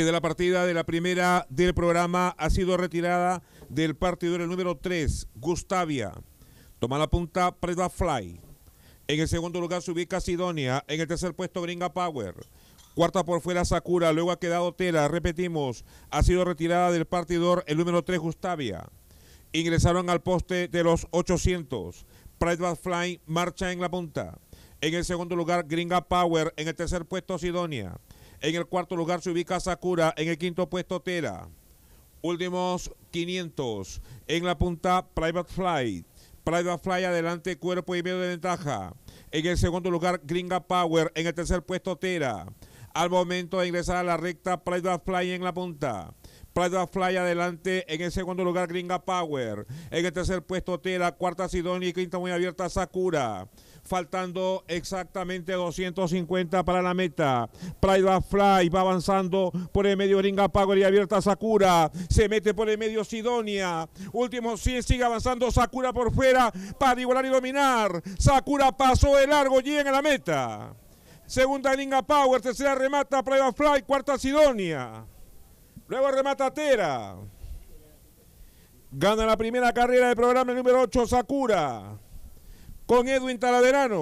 de la partida de la primera del programa ha sido retirada del partidor el número 3, Gustavia. Toma la punta Preda Fly. En el segundo lugar se ubica Sidonia. En el tercer puesto Gringa Power. Cuarta por fuera Sakura. Luego ha quedado tela. Repetimos, ha sido retirada del partidor el número 3, Gustavia. Ingresaron al poste de los 800. Pride Fly marcha en la punta. En el segundo lugar, Gringa Power. En el tercer puesto, Sidonia. En el cuarto lugar se ubica Sakura. En el quinto puesto Tera. Últimos 500. En la punta Private Flight. Private Fly adelante, cuerpo y medio de ventaja. En el segundo lugar, Gringa Power. En el tercer puesto, Tera. Al momento de ingresar a la recta, Private Fly en la punta. Pride of Fly adelante. En el segundo lugar, Gringa Power. En el tercer puesto, Tela. Cuarta, Sidonia. Y quinta, muy abierta, Sakura faltando exactamente 250 para la meta. Pride of Fly va avanzando por el medio Gringa Power y abierta Sakura. Se mete por el medio Sidonia. Último 100 sigue avanzando Sakura por fuera para igualar y dominar. Sakura pasó de largo, llega a la meta. Segunda Gringa Power, tercera remata Pride of Fly, cuarta Sidonia. Luego remata Tera. Gana la primera carrera del programa número 8 Sakura. Con Edwin Taladerano.